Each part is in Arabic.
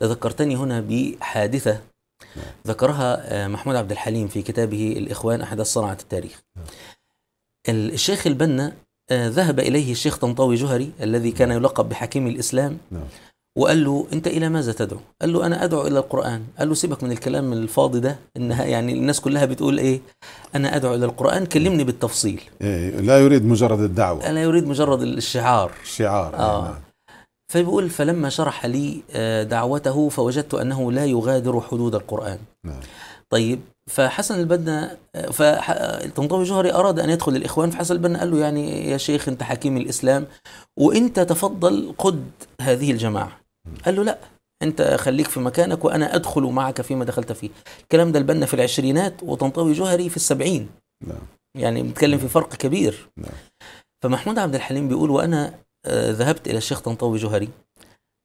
تذكرتني هنا بحادثة ذكرها آه، محمود عبد الحليم في كتابه الإخوان أحداث صنعة التاريخ الشيخ البنا آه، ذهب إليه الشيخ طنطاوي جهري الذي كان يلقب بحكيم الإسلام نعم. وقال له أنت إلى ماذا تدعو؟ قال له أنا أدعو إلى القرآن قال له سيبك من الكلام الفاضي ده إنها نعم. يعني الناس كلها بتقول إيه؟ أنا أدعو إلى القرآن كلمني بالتفصيل إيه، لا يريد مجرد الدعوة لا يريد مجرد الشعار الشعار آه. نعم. فبيقول فلما شرح لي آه، دعوته فوجدت أنه لا يغادر حدود القرآن نعم. طيب فحسن البنا آه، فالطنطاوي جوهري أراد أن يدخل الإخوان فحسن البنا قال له يعني يا شيخ أنت حكيم الإسلام وأنت تفضل قد هذه الجماعة قال له لا انت خليك في مكانك وانا ادخل معك فيما دخلت فيه الكلام ده البنا في العشرينات وطنطاوي جوهري في السبعين نعم. يعني بنتكلم في فرق كبير نعم. فمحمود عبد الحليم بيقول وانا آه، ذهبت الى الشيخ طنطاوي جوهري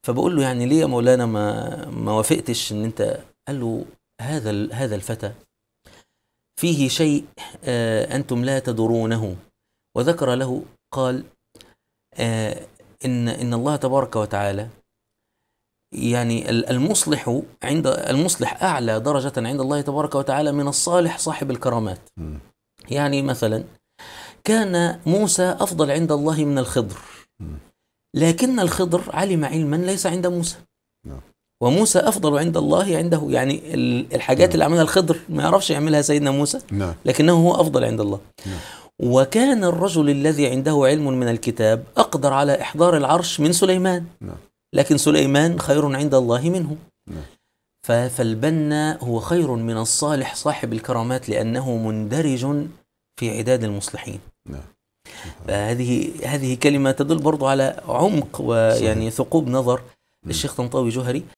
فبقول له يعني ليه يا مولانا ما ما وافقتش ان انت قال له هذا هذا الفتى فيه شيء آه، انتم لا تدرونه وذكر له قال آه، ان ان الله تبارك وتعالى يعني المصلح عند المصلح اعلى درجه عند الله تبارك وتعالى من الصالح صاحب الكرامات يعني مثلا كان موسى افضل عند الله من الخضر لكن الخضر علم علما ليس عند موسى نعم. وموسى افضل عند الله عنده يعني الحاجات نعم. اللي عملها الخضر ما يعرفش يعملها سيدنا موسى نعم. لكنه هو افضل عند الله وكان الرجل الذي عنده علم من الكتاب اقدر على احضار العرش من سليمان لكن سليمان خير عند الله منه فالبنا هو خير من الصالح صاحب الكرامات لأنه مندرج في عداد المصلحين هذه هذه كلمه تدل برضو على عمق ويعني ثقوب نظر الشيخ طنطاوي جوهري